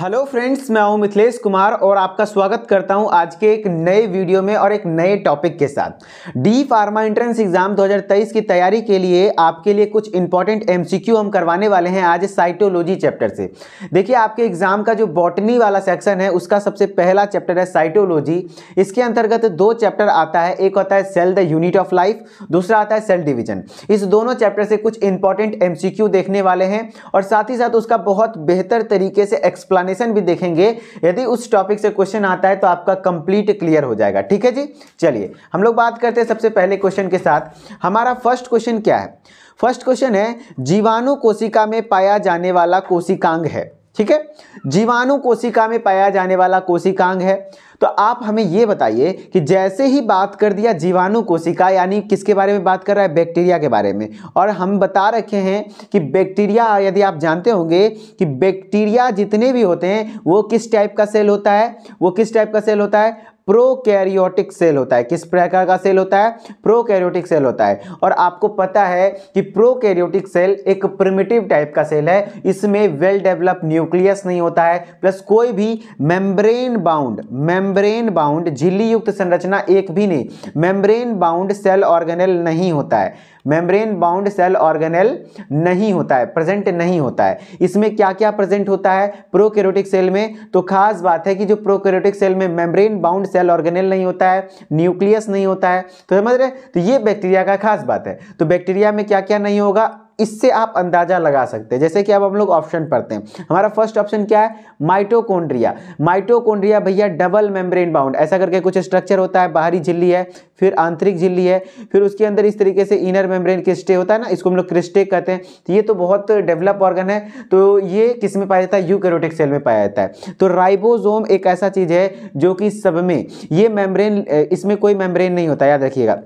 hello friends मैं हूं मिथिलेश कुमार और आपका स्वागत करता हूं आज के एक नए वीडियो में और एक नए टॉपिक के साथ डी फार्मा एंट्रेंस एग्जाम 2023 की तैयारी के लिए आपके लिए कुछ इंपॉर्टेंट एमसीक्यू हम करवाने वाले हैं आज साइटोलॉजी चैप्टर से देखिए आपके एग्जाम का जो बॉटनी वाला सेक्शन है उसका सबसे पहला चैप्टर है साइटोलॉजी इसके अंतर्गत दो चैप्टर आता है एक होता है cell the unit of life दूसरा आता है सेल डिविजन इस दोनों चैप्टर से कुछ इंपॉर्टेंट एम देखने वाले हैं और साथ ही साथ उसका बहुत बेहतर तरीके से एक्सप्लान एक्सप्लानेशन भी देखेंगे यदि उस टॉपिक से क्वेश्चन आता है तो आपका कंप्लीट क्लियर हो जाएगा ठीक है जी चलिए हम लोग बात करते हैं सबसे पहले क्वेश्चन के साथ हमारा फर्स्ट क्वेश्चन क्या है फर्स्ट क्वेश्चन है जीवाणु कोशिका में पाया जाने वाला कोशिकांग है ठीक है जीवाणु कोशिका में पाया जाने वाला कोशिकांग है तो आप हमें यह बताइए कि जैसे ही बात कर दिया जीवाणु कोशिका यानी किसके बारे में बात कर रहा है बैक्टीरिया के बारे में और हम बता रखे हैं कि बैक्टीरिया यदि आप जानते होंगे कि बैक्टीरिया जितने भी होते हैं वो किस टाइप का सेल होता है वो किस टाइप का सेल होता है प्रोकैरियोटिक सेल होता है किस प्रकार का सेल होता है प्रोकैरियोटिक सेल होता है और आपको पता है कि प्रोकैरियोटिक सेल एक प्रिमिटिव टाइप का सेल है इसमें वेल डेवलप न्यूक्लियस नहीं होता है प्लस कोई भी मेम्ब्रेन बाउंड मेम्ब्रेन बाउंड झिल्ली युक्त संरचना एक भी नहीं मेम्ब्रेन बाउंड सेल ऑर्गेनल नहीं होता है मेम्ब्रेन बाउंड सेल ऑर्गेनल नहीं होता है प्रेजेंट नहीं होता है इसमें क्या क्या प्रेजेंट होता है प्रोकैरियोटिक सेल में तो खास बात है कि जो प्रोकैरियोटिक सेल में मेम्ब्रेन बाउंड सेल ऑर्गेनल नहीं होता है न्यूक्लियस नहीं होता है तो समझ रहे तो ये बैक्टीरिया का खास बात है तो बैक्टीरिया में क्या क्या नहीं होगा इससे आप अंदाजा लगा सकते हैं जैसे कि अब हम लोग ऑप्शन पढ़ते हैं हमारा फर्स्ट ऑप्शन क्या है माइटोकोन्ड्रिया माइटोकोन्ड्रिया भैया डबल मेम्ब्रेन बाउंड ऐसा करके कुछ स्ट्रक्चर होता है बाहरी झिल्ली है फिर आंतरिक झिल्ली है फिर उसके अंदर इस तरीके से इनर मेम्ब्रेन क्रिस्टे होता है ना इसको हम लोग क्रिस्टे कहते हैं तो ये तो बहुत डेवलप ऑर्गन है तो ये किस में पाया जाता है यूकेरोटिक सेल में पाया जाता है तो राइबोजोम एक ऐसा चीज़ है जो कि सब में ये मेम्ब्रेन इसमें कोई मेम्ब्रेन नहीं होता याद रखिएगा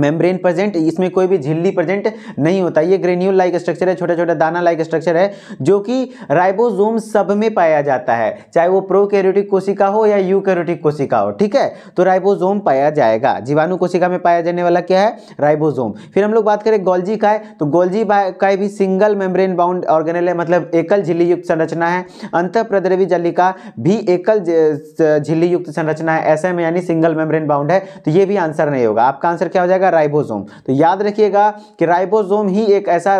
मेम्ब्रेन प्रेजेंट इसमें कोई भी झिल्ली प्रेजेंट नहीं होता ये ग्रेन्यूल लाइक स्ट्रक्चर है छोटा छोटा दाना लाइक स्ट्रक्चर है जो कि राइबोसोम सब में पाया जाता है चाहे वो प्रो कैरोटिक कोशिका हो या यू कैरोटिक कोशिका हो ठीक है तो राइबोसोम पाया जाएगा जीवाणु कोशिका में पाया जाने वाला क्या है राइबोसोम फिर हम लोग बात करें गोल्जी का है तो गोल्जी का भी सिंगल मेम्ब्रेन बाउंड ऑर्गेनल है मतलब एकल झिल्ली युक्त संरचना है अंत प्रद्रवी जलिका भी एकल झिल्ली युक्त संरचना है ऐसे में यानी सिंगल मेम्ब्रेन बाउंड है तो ये भी आंसर नहीं होगा आपका आंसर क्या हो जाएगा जाएगा राइबोसोम तो याद रखिएगा कि राइबोसोम ही एक ऐसा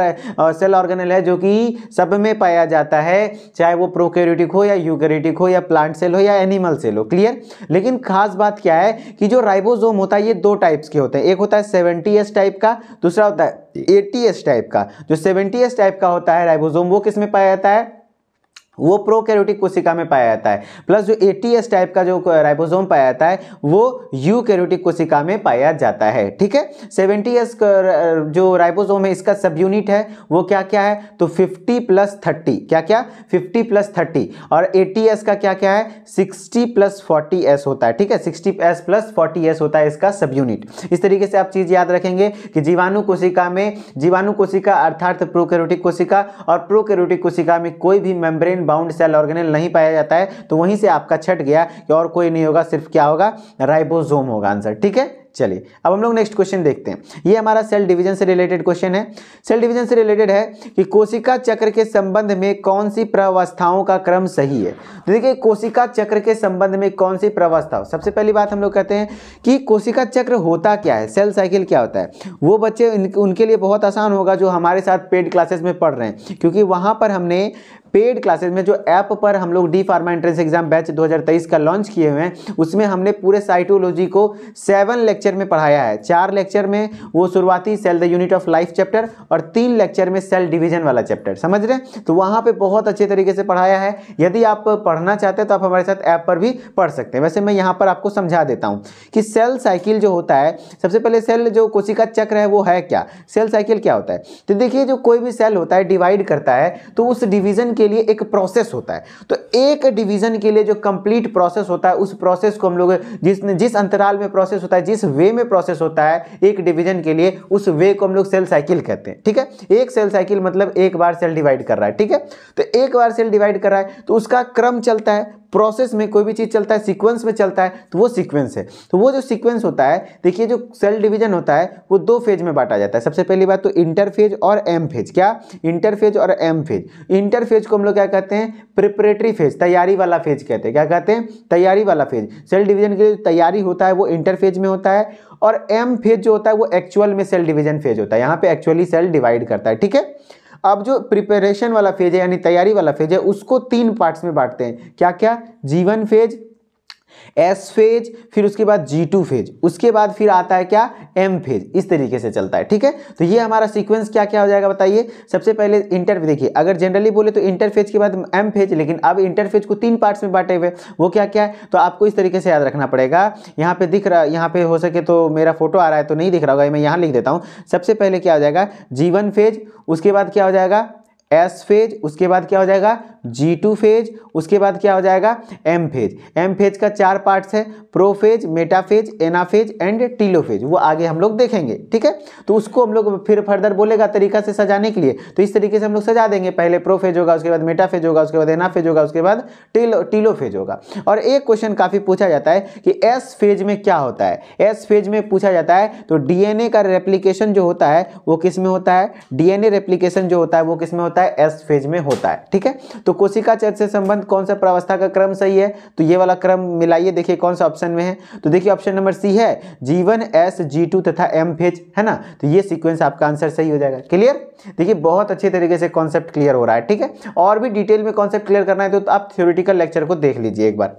सेल ऑर्गेनल है जो कि सब में पाया जाता है चाहे वो प्रोकैरियोटिक हो या यूकैरियोटिक हो या प्लांट सेल हो या एनिमल सेल हो क्लियर लेकिन खास बात क्या है कि जो राइबोसोम होता है ये दो टाइप्स के होते हैं एक होता है सेवेंटी टाइप का दूसरा होता है एटी टाइप का जो सेवेंटी टाइप का होता है राइबोसोम वो किस में पाया जाता है वो प्रो कैरोटिक कोशिका में पाया जाता है प्लस जो एटीएस टाइप का जो राइबोसोम पाया जाता है वो यू कैरोटिक कोशिका में पाया जाता है ठीक है सेवेंटी एस जो राइबोसोम है इसका सब यूनिट है वो क्या क्या है तो फिफ्टी प्लस थर्टी क्या क्या फिफ्टी प्लस थर्टी और एटीएस का क्या क्या है सिक्सटी प्लस फोर्टी एस होता है ठीक है sixty S plus forty S होता है इसका सब यूनिट इस तरीके से आप चीज़ याद रखेंगे कि जीवाणु कोशिका में जीवाणु कोशिका अर्थात प्रो कैरोटिक कोशिका और प्रो कैरोटिक कोशिका में कोई भी मेम्ब्रेन फ्लोरीन बाउंड सेल ऑर्गेनल नहीं पाया जाता है तो वहीं से आपका छट गया कि और कोई नहीं होगा सिर्फ क्या होगा राइबोसोम होगा आंसर ठीक है चलिए अब हम लोग नेक्स्ट क्वेश्चन देखते हैं ये हमारा सेल डिवीजन से रिलेटेड क्वेश्चन है सेल डिवीजन से रिलेटेड है कि कोशिका चक्र के संबंध में कौन सी प्रवस्थाओं का क्रम सही है देखिए कोशिका चक्र के संबंध में कौन सी प्रवस्थाओं सबसे पहली बात हम लोग कहते हैं कि कोशिका चक्र होता क्या है सेल साइकिल क्या होता है वो बच्चे उनके लिए बहुत आसान होगा जो हमारे साथ पेड क्लासेस में पढ़ रहे हैं क्योंकि वहाँ पर हमने पेड क्लासेज में जो ऐप पर हम लोग D pharma entrance exam batch 2023 का लॉन्च किए हुए हैं उसमें हमने पूरे साइटोलॉजी को सेवन लेक्चर में पढ़ाया है चार लेक्चर में वो शुरुआती cell the unit of life chapter और तीन लेक्चर में सेल डिवीजन वाला चैप्टर समझ रहे हैं तो वहाँ पर बहुत अच्छे तरीके से पढ़ाया है यदि आप पढ़ना चाहते हैं तो आप हमारे साथ ऐप पर भी पढ़ सकते हैं वैसे मैं यहाँ पर आपको समझा देता हूँ कि सेल साइकिल जो होता है सबसे पहले सेल जो कोशिका चक्र है वो है क्या सेल साइकिल क्या होता है तो देखिए जो कोई भी सेल होता है डिवाइड करता है तो उस डिवीजन के के लिए एक प्रोसेस होता है तो एक डिवीज़न के लिए जो कंप्लीट प्रोसेस होता है उस प्रोसेस को हम लोग जिस जिस अंतराल में प्रोसेस होता है जिस वे में प्रोसेस होता है एक डिवीज़न के लिए उस वे को हम लोग सेल साइकिल कहते हैं ठीक है एक सेल साइकिल मतलब एक बार सेल डिवाइड कर रहा है ठीक है तो एक बार सेल डिवाइड कर रहा है तो उसका क्रम चलता है प्रोसेस में कोई भी चीज़ चलता है सीक्वेंस में चलता है तो वो सीक्वेंस है तो वो जो सीक्वेंस होता है देखिए जो सेल डिवीजन होता है वो दो फेज में बांटा जाता है सबसे पहली बात तो इंटरफेज और एम फेज क्या इंटरफेज और एम फेज इंटरफेज को हम लोग क्या कहते हैं प्रिपरेटरी फेज तैयारी वाला फेज कहते हैं क्या कहते हैं तैयारी वाला फेज सेल डिवीजन के लिए तैयारी होता है वो इंटरफेज में होता है और एम फेज जो होता है वो एक्चुअल में सेल डिवीजन फेज होता है यहाँ पे एक्चुअली सेल डिवाइड करता है ठीक है अब जो प्रिपरेशन वाला फेज है यानी तैयारी वाला फेज है उसको तीन पार्ट्स में बांटते हैं क्या क्या जीवन फेज एस फेज फिर उसके बाद जी टू फेज उसके बाद फिर आता है क्या एम फेज इस तरीके से चलता है ठीक है तो ये हमारा सीक्वेंस क्या क्या हो जाएगा बताइए सबसे पहले इंटर देखिए अगर जनरली बोले तो इंटरफेज के बाद एम फेज लेकिन अब इंटरफेज को तीन पार्ट्स में बांटे हुए वो क्या क्या है तो आपको इस तरीके से याद रखना पड़ेगा यहाँ पे दिख रहा यहाँ पे हो सके तो मेरा फोटो आ रहा है तो नहीं दिख रहा होगा मैं यहाँ लिख देता हूँ सबसे पहले क्या हो जाएगा जी फेज उसके बाद क्या हो जाएगा एस फेज उसके बाद क्या हो जाएगा जी टू फेज उसके बाद क्या हो जाएगा एम फेज एम फेज का चार पार्ट्स है prophase metaphase anaphase and telophase वो आगे हम लोग देखेंगे ठीक है तो उसको हम लोग फिर फर्दर बोलेगा तरीका से सजाने के लिए तो इस तरीके से हम लोग सजा देंगे पहले प्रोफेज होगा उसके बाद मेटाफेज होगा उसके बाद एनाफेज होगा उसके बाद टीलो टीलोफेज होगा और एक क्वेश्चन काफ़ी पूछा जाता है कि एस फेज में क्या होता है एस फेज में पूछा जाता है तो डीएनए का रेप्लीकेशन जो होता है वो किस में होता है डीएनए रेप्लीकेशन जो होता है वो किस में होता है एस फेज में होता है ठीक है तो तो कोशिका चर से संबंध कौन सा प्रावस्था का क्रम सही है तो ये वाला क्रम मिलाइए देखिए कौन सा ऑप्शन में है तो देखिए ऑप्शन नंबर सी है जीवन एस जी टू तथा एम फेज है ना तो ये सीक्वेंस आपका आंसर सही हो जाएगा क्लियर देखिए बहुत अच्छे तरीके से कॉन्सेप्ट क्लियर हो रहा है ठीक है और भी डिटेल में कॉन्सेप्ट क्लियर करना है तो आप थ्योरिटिकल लेक्चर को देख लीजिए एक बार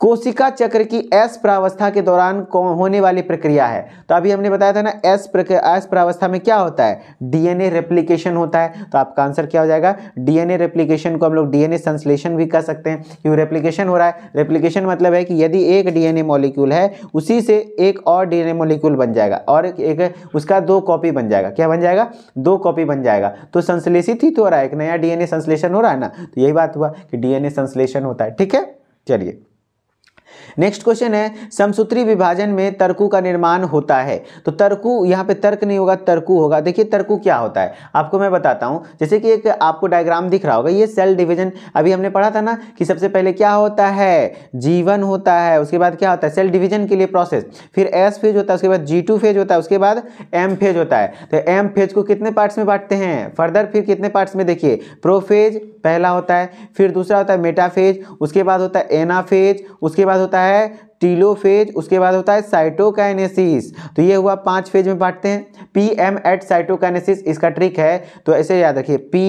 कोशिका चक्र की एस प्रावस्था के दौरान होने वाली प्रक्रिया है तो अभी हमने बताया था ना एस प्रक्रिया एस प्रावस्था में क्या होता है डीएनए रेप्लिकेशन होता है तो आपका आंसर क्या हो जाएगा डीएनए रेप्लिकेशन को हम लोग डीएनए संश्लेषण भी कह सकते हैं क्यों रेप्लिकेशन हो रहा है रेप्लिकेशन मतलब है कि यदि एक डीएनए मॉलिक्यूल है उसी से एक और डीएनए मॉलिक्यूल बन जाएगा और एक, एक उसका दो कॉपी बन जाएगा क्या बन जाएगा दो कॉपी बन जाएगा तो संश्लेषित ही तो हो रहा है एक नया डीएनए संश्लेषण हो रहा है ना तो यही बात हुआ कि डीएनए संश्लेषण होता है ठीक है चलिए नेक्स्ट क्वेश्चन है समसूत्री विभाजन में तर्कु का निर्माण होता है तो तर्कु यहाँ पे तर्क नहीं होगा तर्कु होगा देखिए तर्कु क्या होता है आपको मैं बताता हूँ जैसे कि एक आपको डायग्राम दिख रहा होगा ये सेल डिवीजन अभी हमने पढ़ा था ना कि सबसे पहले क्या होता है जीवन होता है उसके बाद क्या होता है सेल डिविजन के लिए प्रोसेस फिर एस फेज होता है उसके बाद जी फेज होता है उसके बाद एम फेज होता है तो एम फेज को कितने पार्ट्स में बांटते हैं फर्दर फिर कितने पार्ट्स में देखिए प्रोफेज पहला होता है फिर दूसरा होता है मेटाफेज उसके बाद होता है एनाफेज उसके बाद बाद होता है टीलोफेज उसके बाद होता है साइटोकाइनेसिस तो ये हुआ पांच फेज में बांटते हैं पी एम एट साइटोकाइनेसिस इसका ट्रिक है तो ऐसे याद रखिए पी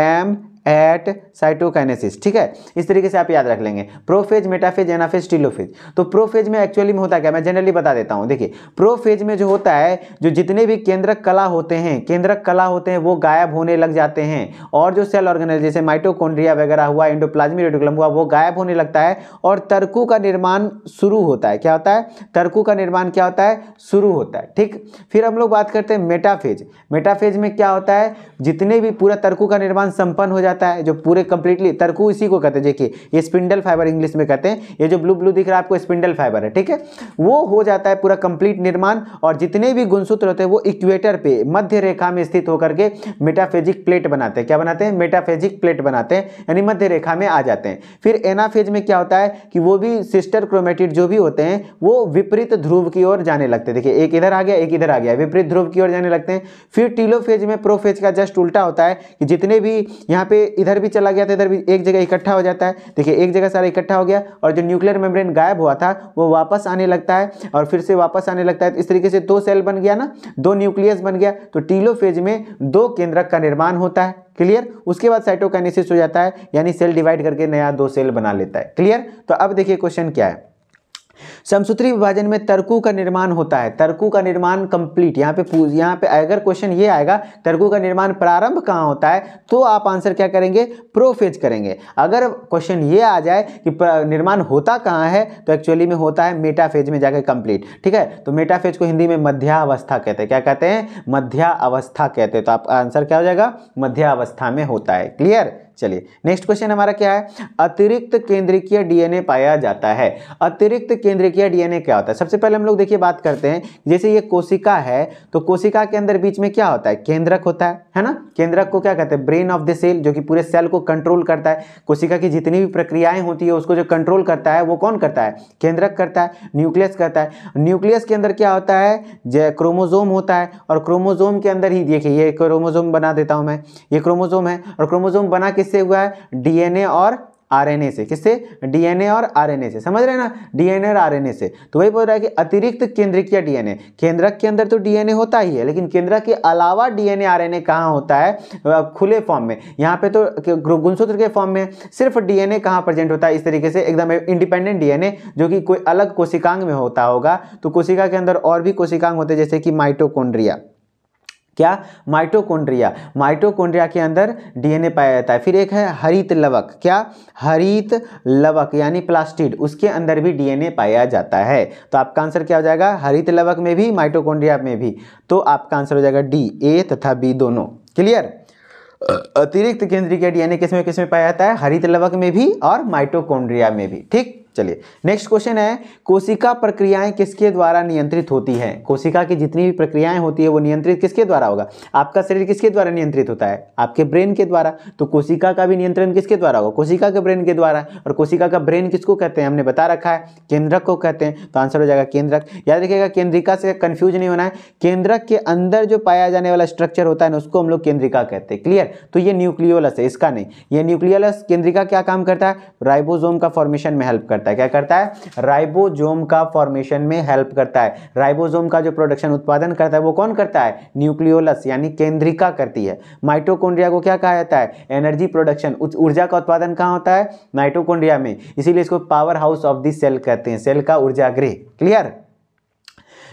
एम एट साइटोकाइनेसिस ठीक है इस तरीके से आप याद रख लेंगे प्रोफेज मेटाफेज एनाफेज टीलोफेज तो प्रोफेज में एक्चुअली में होता है क्या मैं जनरली बता देता हूँ देखिए प्रोफेज में जो होता है जो जितने भी केंद्रक कला होते हैं केंद्रक कला होते हैं वो गायब होने लग जाते हैं और जो सेल ऑर्गेनाइज जैसे माइटोकोन्ड्रिया वगैरह हुआ इंडोप्लाज्मी रेडिकुलम हुआ वो गायब होने लगता है और तर्कू का निर्माण शुरू होता है क्या होता है तर्कू का निर्माण क्या होता है शुरू होता है ठीक फिर हम लोग बात करते हैं मेटाफेज मेटाफेज में क्या होता है जितने भी पूरा तर्कू का निर्माण संपन्न हो जाता जाता है जो पूरे कंप्लीटली तरकू इसी को कहते हैं देखिए ये स्पिंडल फाइबर इंग्लिश में कहते हैं ये जो ब्लू ब्लू दिख रहा है आपको स्पिंडल फाइबर है ठीक है वो हो जाता है पूरा कंप्लीट निर्माण और जितने भी गुणसूत्र होते हैं वो इक्वेटर पे मध्य रेखा में स्थित होकर के मेटाफेजिक प्लेट बनाते हैं क्या बनाते हैं मेटाफेजिक प्लेट बनाते हैं यानी मध्य रेखा में आ जाते हैं फिर एनाफेज में क्या होता है कि वो भी सिस्टर क्रोमेटिड जो भी होते हैं वो विपरीत ध्रुव की ओर जाने लगते हैं देखिए एक इधर आ गया एक इधर आ गया विपरीत ध्रुव की ओर जाने लगते हैं फिर टीलोफेज में प्रोफेज का जस्ट उल्टा होता है कि जितने भी यहाँ पे इधर भी चला गया था इधर भी एक जगह इकट्ठा हो जाता है देखिए एक जगह सारा इकट्ठा हो गया और जो न्यूक्लियर मेम्ब्रेन गायब हुआ था वो वापस आने लगता है और फिर से वापस आने लगता है तो इस तरीके से दो सेल बन गया ना दो न्यूक्लियस बन गया तो टीलोफेज में दो केंद्रक का निर्माण होता है क्लियर उसके बाद साइटोकाइनेसिस हो जाता है यानी सेल डिवाइड करके नया दो सेल बना लेता है क्लियर तो अब देखिए क्वेश्चन क्या है समसूत्री विभाजन में तर्कु का निर्माण होता है तर्कु का निर्माण कंप्लीट यहाँ पे पूछ यहाँ पे अगर क्वेश्चन ये आएगा तर्कु का निर्माण प्रारंभ कहाँ होता है तो आप आंसर क्या करेंगे प्रोफेज करेंगे अगर क्वेश्चन ये आ जाए कि निर्माण होता कहाँ है तो एक्चुअली में होता है मेटाफेज में जाकर कंप्लीट ठीक है तो मेटाफेज को हिंदी में मध्यावस्था कहते हैं क्या कहते हैं मध्यावस्था कहते हैं तो आपका आंसर क्या हो जाएगा मध्यावस्था में होता है क्लियर चलिए नेक्स्ट क्वेश्चन हमारा क्या है अतिरिक्त केंद्रीय डीएनए पाया जाता है अतिरिक्त केंद्रीय डीएनए क्या होता है सबसे पहले हम लोग देखिए बात करते हैं जैसे ये कोशिका है तो कोशिका के अंदर बीच में क्या होता है केंद्रक होता है है ना केंद्रक को क्या कहते हैं ब्रेन ऑफ द सेल जो कि पूरे सेल को कंट्रोल करता है कोशिका की जितनी भी प्रक्रियाएं होती है उसको जो कंट्रोल करता है वो कौन करता है केंद्रक करता है न्यूक्लियस करता है न्यूक्लियस के अंदर क्या होता है क्रोमोजोम होता है और क्रोमोजोम के अंदर ही देखिए ये क्रोमोजोम बना देता हूं मैं ये क्रोमोजोम है और क्रोमोजोम बना के किससे हुआ है डीएनए और आरएनए से किससे डीएनए और आरएनए से समझ रहे हैं ना डीएनए और आरएनए से तो वही बोल रहा है कि अतिरिक्त केंद्रीय डीएनए केंद्रक के अंदर तो डीएनए होता ही है लेकिन केंद्रक के अलावा डीएनए आरएनए कहाँ होता है खुले फॉर्म में यहाँ पे तो गुणसूत्र के फॉर्म में सिर्फ डीएनए कहाँ प्रेजेंट होता है इस तरीके से एकदम इंडिपेंडेंट डीएनए जो कि कोई अलग कोशिकांग में होता होगा तो कोशिका के अंदर और भी कोशिकांग होते जैसे कि माइटोकोन्ड्रिया क्या माइटोकोन्ड्रिया माइटोकोन्ड्रिया के अंदर डीएनए पाया जाता है फिर एक है हरित लवक क्या हरित लवक यानी प्लास्टिड उसके अंदर भी डीएनए पाया जाता है तो आपका आंसर क्या हो जाएगा हरित लवक में भी माइटोकोन्ड्रिया में भी तो आपका आंसर हो जाएगा डी ए तथा बी दोनों क्लियर अतिरिक्त केंद्रीय डीएनए किसमें किसमें पाया जाता है हरित लवक में भी और माइटोकोन्ड्रिया में भी ठीक चलिए नेक्स्ट क्वेश्चन है कोशिका प्रक्रियाएं किसके द्वारा नियंत्रित होती हैं कोशिका की जितनी भी प्रक्रियाएं होती है वो नियंत्रित किसके द्वारा होगा आपका शरीर किसके द्वारा नियंत्रित होता है आपके ब्रेन के द्वारा तो कोशिका का भी नियंत्रण किसके द्वारा होगा कोशिका के ब्रेन के द्वारा और कोशिका का ब्रेन किसको कहते हैं हमने बता रखा है केंद्रक को कहते हैं तो आंसर हो जाएगा केंद्रक याद रखिएगा केंद्रिका से कन्फ्यूज नहीं होना है केंद्रक के अंदर जो पाया जाने वाला स्ट्रक्चर होता है ना उसको हम लोग केंद्रिका कहते हैं क्लियर तो ये न्यूक्लियोलस है इसका नहीं ये न्यूक्लियोलस केंद्रिका क्या काम करता है राइबोजोम का फॉर्मेशन में हेल्प करता है करता है क्या करता है राइबोजोम का फॉर्मेशन में हेल्प करता है राइबोजोम का जो प्रोडक्शन उत्पादन करता है वो कौन करता है न्यूक्लियोलस यानी केंद्रिका करती है माइटोकोन्ड्रिया को क्या कहा जाता है एनर्जी प्रोडक्शन ऊर्जा का उत्पादन कहाँ होता है माइटोकोन्ड्रिया में इसीलिए इसको power house of the cell कहते हैं सेल का ऊर्जा गृह क्लियर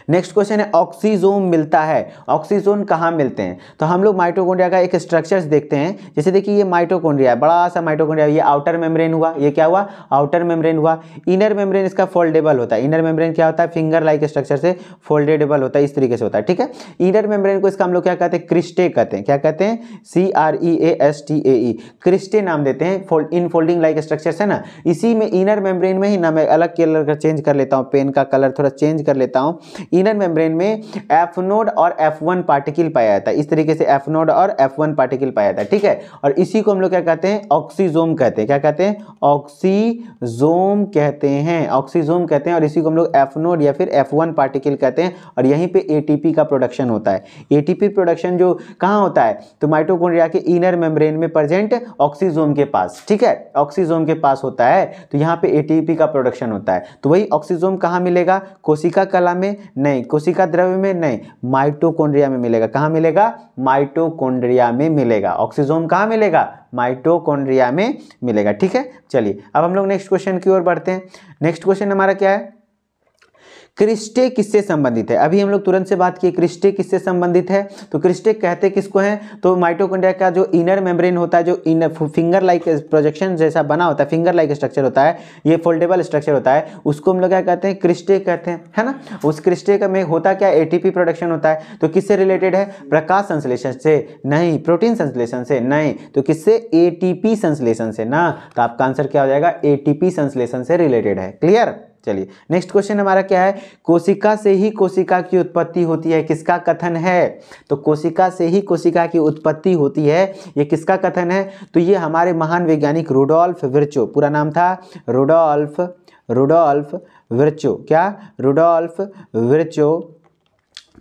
नेक्स्ट क्वेश्चन है ऑक्सीजोम मिलता है ऑक्सीजोन कहाँ मिलते हैं तो हम लोग माइटोकॉन्ड्रिया का एक स्ट्रक्चर्स देखते हैं जैसे देखिए ये माइटोकॉन्ड्रिया है बड़ा सा माइटोकॉन्ड्रिया ये आउटर मेम्ब्रेन हुआ ये क्या हुआ आउटर मेम्ब्रेन हुआ इनर मेम्ब्रेन इसका फोल्डेबल होता है इनर मेम्ब्रेन क्या होता है फिंगर लाइक स्ट्रक्चर से फोल्डेडेबल होता है इस तरीके से होता है ठीक है इनर मेम्ब्रेन को इसका हम लोग क्या कहते हैं क्रिस्टे कहते हैं क्या कहते हैं C R E A S T A E cristae नाम देते हैं इन फोल्डिंग लाइक स्ट्रक्चर है ना इसी में इनर मेम्ब्रेन में ही ना मैं अलग कलर का चेंज कर लेता हूँ पेन का कलर थोड़ा चेंज कर लेता हूँ इनर मेम्ब्रेन में एफ नोड और एफ वन पार्टिकल पाया जाता है इस तरीके से एफ नोड और एफ वन पार्टिकल पाया जाता है ठीक है और इसी को हम लोग क्या कहते हैं ऑक्सीजोम कहते हैं क्या कहते हैं ऑक्सीजोम कहते हैं ऑक्सीजोम कहते हैं और इसी को हम लोग एफ नोड या फिर एफ वन पार्टिकल कहते हैं और यहीं पे एटीपी का प्रोडक्शन होता है एटीपी प्रोडक्शन जो कहाँ होता है तो माइटोकॉन्ड्रिया के इनर मेम्ब्रेन में प्रेजेंट ऑक्सीजोम के पास ठीक है ऑक्सीजोम के पास होता है तो यहाँ पे एटीपी का प्रोडक्शन होता है तो वही ऑक्सीजोम कहाँ मिलेगा कोशिका कला में नहीं कोशिका द्रव्य में नहीं माइटोकोन्ड्रिया में मिलेगा कहाँ मिलेगा माइटोकोन्ड्रिया में मिलेगा ऑक्सीजोम कहाँ मिलेगा माइटोकोन्ड्रिया में मिलेगा ठीक है चलिए अब हम लोग नेक्स्ट क्वेश्चन की ओर बढ़ते हैं नेक्स्ट क्वेश्चन हमारा क्या है क्रिस्टे किससे संबंधित है अभी हम लोग तुरंत से बात किए क्रिस्टे किससे संबंधित है तो क्रिस्टे कहते किसको है तो माइटोकॉन्ड्रिया का जो इनर मेम्ब्रेन होता है जो इनर फिंगर लाइक प्रोजेक्शन जैसा बना होता है फिंगर लाइक स्ट्रक्चर होता है ये फोल्डेबल स्ट्रक्चर होता है उसको हम लोग क्या कहते हैं क्रिस्टे कहते हैं है ना उस क्रिस्टे का में होता क्या ए प्रोडक्शन होता है तो किससे रिलेटेड है प्रकाश संश्लेषण से नहीं प्रोटीन संश्लेषण से नहीं तो किससे ए संश्लेषण से ना तो आपका आंसर क्या हो जाएगा ए संश्लेषण से रिलेटेड है क्लियर चलिए नेक्स्ट क्वेश्चन हमारा क्या है कोशिका से ही कोशिका की उत्पत्ति होती है किसका कथन है तो कोशिका से ही कोशिका की उत्पत्ति होती है ये किसका कथन है तो ये हमारे महान वैज्ञानिक रूडोल्फ विरचो पूरा नाम था रूडोल्फ रूडोल्फ विरचो क्या रूडोल्फ विरचो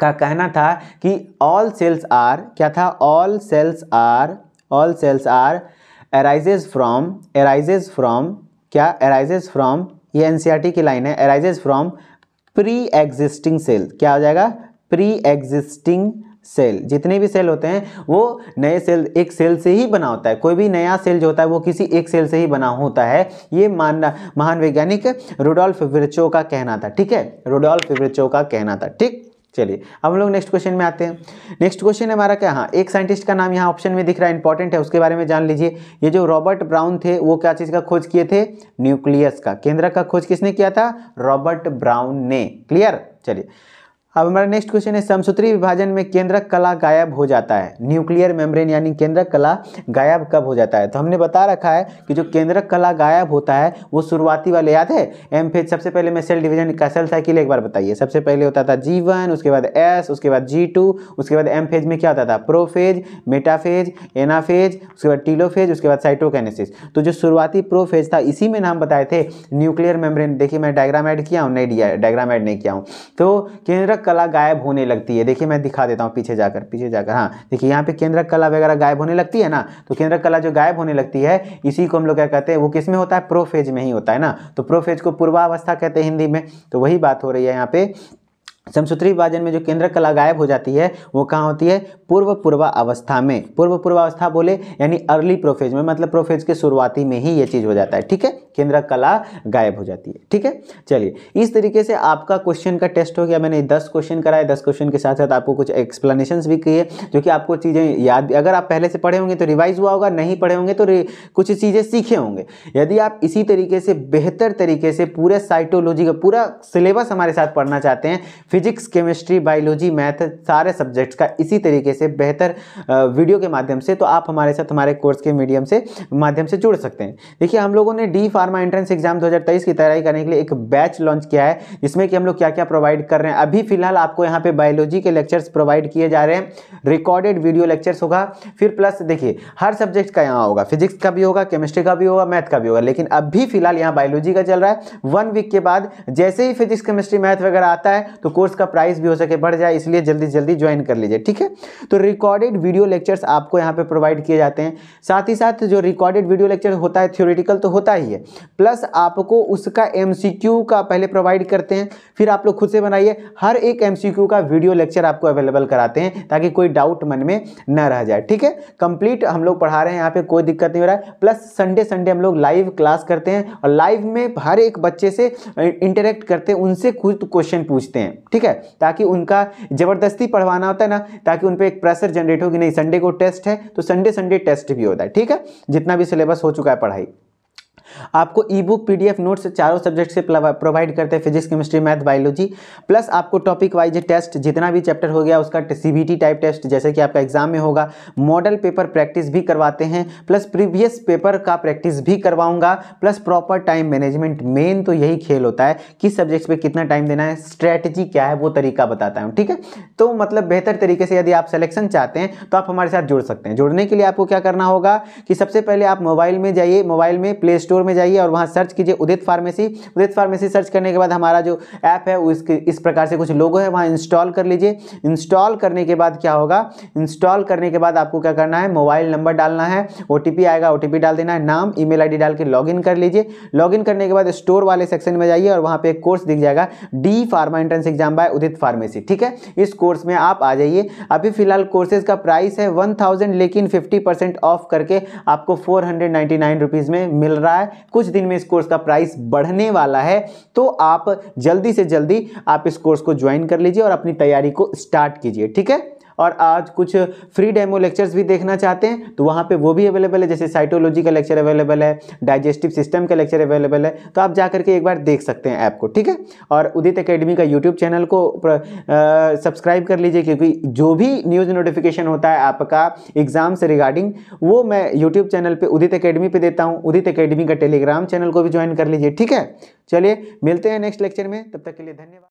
का कहना था कि ऑल सेल्स आर क्या था all cells are all cells are arises from arises from क्या एराइजेज फ्रॉम ये एन e की लाइन है arises from pre existing cell क्या हो जाएगा प्री एग्जिस्टिंग सेल जितने भी सेल होते हैं वो नए सेल एक सेल से ही बना होता है कोई भी नया सेल जो होता है वो किसी एक सेल से ही बना होता है ये मानना महान वैज्ञानिक रोडोल्फ विरचो का कहना था ठीक है रोडोल्फ विरचो का कहना था ठीक चलिए अब हम लोग नेक्स्ट क्वेश्चन में आते हैं नेक्स्ट क्वेश्चन हमारा क्या हाँ एक साइंटिस्ट का नाम यहाँ ऑप्शन में दिख रहा है इंपॉर्टेंट है उसके बारे में जान लीजिए ये जो रॉबर्ट ब्राउन थे वो क्या चीज़ का खोज किए थे न्यूक्लियस का केंद्र का खोज किसने किया था रॉबर्ट ब्राउन ने क्लियर चलिए अब हमारा नेक्स्ट क्वेश्चन है समसूत्री विभाजन में केंद्रक कला गायब हो जाता है न्यूक्लियर मेम्ब्रेन यानी केंद्रक कला गायब कब हो जाता है तो हमने बता रखा है कि जो केंद्रक कला गायब होता है वो शुरुआती वाले याद है एम फेज सबसे पहले मैं सेल डिवीजन का सेल साइकिल एक बार बताइए सबसे पहले होता था जी वन उसके बाद एस उसके बाद जी टू उसके बाद एम फेज में क्या होता था प्रोफेज मेटाफेज एनाफेज उसके बाद टीलोफेज उसके बाद साइटोकेनेसिस तो जो शुरुआती प्रोफेज था इसी में नाम बताए थे न्यूक्लियर मेम्ब्रेन देखिए मैं डायग्राम एड किया हूँ नहीं डायग्राम एड नहीं किया हूँ तो केंद्रक कला गायब होने लगती है देखिए मैं दिखा देता हूँ पीछे जाकर पीछे जाकर हाँ देखिए यहाँ पे केंद्रक कला वगैरह गायब होने लगती है ना तो केंद्र कला जो गायब होने लगती है इसी को हम लोग क्या कहते हैं वो किस में होता है प्रोफेज में ही होता है ना तो प्रोफेज को पूर्वावस्था कहते हैं हिंदी में तो वही बात हो रही है यहाँ पे समसूत्री विभाजन में जो केंद्र कला गायब हो जाती है वो कहाँ होती है पूर्व पूर्वा अवस्था में पूर्व पूर्वावस्था बोले यानी अर्ली प्रोफेज में मतलब प्रोफेज के शुरुआती में ही ये चीज़ हो जाता है ठीक है केंद्र कला गायब हो जाती है ठीक है चलिए इस तरीके से आपका क्वेश्चन का टेस्ट हो गया मैंने दस क्वेश्चन कराए दस क्वेश्चन के साथ साथ आपको कुछ एक्सप्लेनेशन भी किए जो कि आपको चीज़ें याद अगर आप पहले से पढ़े होंगे तो रिवाइज हुआ होगा नहीं पढ़े होंगे तो कुछ चीज़ें सीखे होंगे यदि आप इसी तरीके से बेहतर तरीके से पूरे साइटोलॉजी का पूरा सिलेबस हमारे साथ पढ़ना चाहते हैं फिजिक्स केमिस्ट्री बायोलॉजी मैथ सारे सब्जेक्ट्स का इसी तरीके से बेहतर वीडियो के माध्यम से तो आप हमारे साथ हमारे कोर्स के मीडियम से माध्यम से जुड़ सकते हैं देखिए हम लोगों ने डी फार्मा एंट्रेंस एग्जाम 2023 की तैयारी करने के लिए एक बैच लॉन्च किया है जिसमें कि हम लोग क्या क्या प्रोवाइड कर रहे हैं अभी फिलहाल आपको यहाँ पर बायोलॉजी के लेक्चर्स प्रोवाइड किए जा रहे हैं रिकॉर्डेड वीडियो लेक्चर्स होगा फिर प्लस देखिए हर सब्जेक्ट का यहाँ होगा फिजिक्स का भी होगा केमिस्ट्री का भी होगा मैथ का भी होगा लेकिन अभी फिलहाल यहाँ बायोलॉजी का चल रहा है वन वीक के बाद जैसे ही फिजिक्स केमिस्ट्री मैथ वगैरह आता है तो कोर्स का प्राइस भी हो सके बढ़ जाए इसलिए जल्दी जल्दी ज्वाइन कर लीजिए ठीक है तो रिकॉर्डेड वीडियो लेक्चर्स आपको यहाँ पे प्रोवाइड किए जाते हैं साथ ही साथ जो रिकॉर्डेड वीडियो लेक्चर होता है थ्योरेटिकल तो होता ही है प्लस आपको उसका एम का पहले प्रोवाइड करते हैं फिर आप लोग खुद से बनाइए हर एक एम का वीडियो लेक्चर आपको अवेलेबल कराते हैं ताकि कोई डाउट मन में न रह जाए ठीक है कंप्लीट हम लोग पढ़ा रहे हैं यहाँ पर कोई दिक्कत नहीं हो रहा है प्लस संडे संडे हम लोग लाइव क्लास करते हैं और लाइव में हर एक बच्चे से इंटरेक्ट करते हैं उनसे खुद क्वेश्चन पूछते हैं ठीक है ताकि उनका ज़बरदस्ती पढ़वाना होता है ना ताकि उन पर एक प्रेशर जनरेट हो कि नहीं संडे को टेस्ट है तो संडे संडे टेस्ट भी होता है ठीक है जितना भी सिलेबस हो चुका है पढ़ाई आपको ई बुक पी नोट्स चारों सब्जेक्ट से प्रोवाइड करते हैं physics chemistry math biology plus आपको टॉपिक वाइज टेस्ट जितना भी चैप्टर हो गया उसका सी टाइप टेस्ट जैसे कि आपका एग्जाम में होगा मॉडल पेपर प्रैक्टिस भी करवाते हैं प्लस प्रीवियस पेपर का प्रैक्टिस भी करवाऊंगा प्लस प्रॉपर टाइम मैनेजमेंट मेन तो यही खेल होता है किस सब्जेक्ट पे कितना टाइम देना है स्ट्रैटेजी क्या है वो तरीका बताता हूँ ठीक है तो मतलब बेहतर तरीके से यदि आप सिलेक्शन चाहते हैं तो आप हमारे साथ जुड़ सकते हैं जुड़ने के लिए आपको क्या करना होगा कि सबसे पहले आप मोबाइल में जाइए मोबाइल में प्ले स्टोर स्टोर में जाइए और वहाँ सर्च कीजिए Udit pharmacy Udit pharmacy search करने के बाद हमारा जो ऐप है उसके इस प्रकार से कुछ लोगो है वहाँ इंस्टॉल कर लीजिए इंस्टॉल करने के बाद क्या होगा इंस्टॉल करने के बाद आपको क्या करना है मोबाइल नंबर डालना है ओ आएगा ओ डाल देना है नाम ई मेल डाल के लॉग कर लीजिए लॉग करने के बाद स्टोर वाले सेक्शन में जाइए और वहाँ पर एक कोर्स दिख जाएगा D pharma entrance exam by Udit pharmacy ठीक है इस कोर्स में आप आ जाइए अभी फिलहाल कोर्सेज का प्राइस है वन लेकिन फिफ्टी ऑफ करके आपको four hundred ninety nine rupees में मिल रहा है है कुछ दिन में इस कोर्स का प्राइस बढ़ने वाला है तो आप जल्दी से जल्दी आप इस कोर्स को ज्वाइन कर लीजिए और अपनी तैयारी को स्टार्ट कीजिए ठीक है और आज कुछ फ्री डेमो लेक्चर्स भी देखना चाहते हैं तो वहाँ पे वो भी अवेलेबल है जैसे साइटोलॉजी का लेक्चर अवेलेबल है डाइजेस्टिव सिस्टम का लेक्चर अवेलेबल है तो आप जा करके एक बार देख सकते हैं ऐप को ठीक है और उदित अकेडमी का यूट्यूब चैनल को सब्सक्राइब कर लीजिए क्योंकि जो भी न्यूज़ नोटिफिकेशन होता है आपका एग्ज़ाम से रिगार्डिंग वो मैं यूट्यूब चैनल पर उदित अकेडमी पर देता हूँ उदित अकेडमी का टेलीग्राम चैनल को भी ज्वाइन कर लीजिए ठीक है चलिए मिलते हैं नेक्स्ट लेक्चर में तब तक के लिए धन्यवाद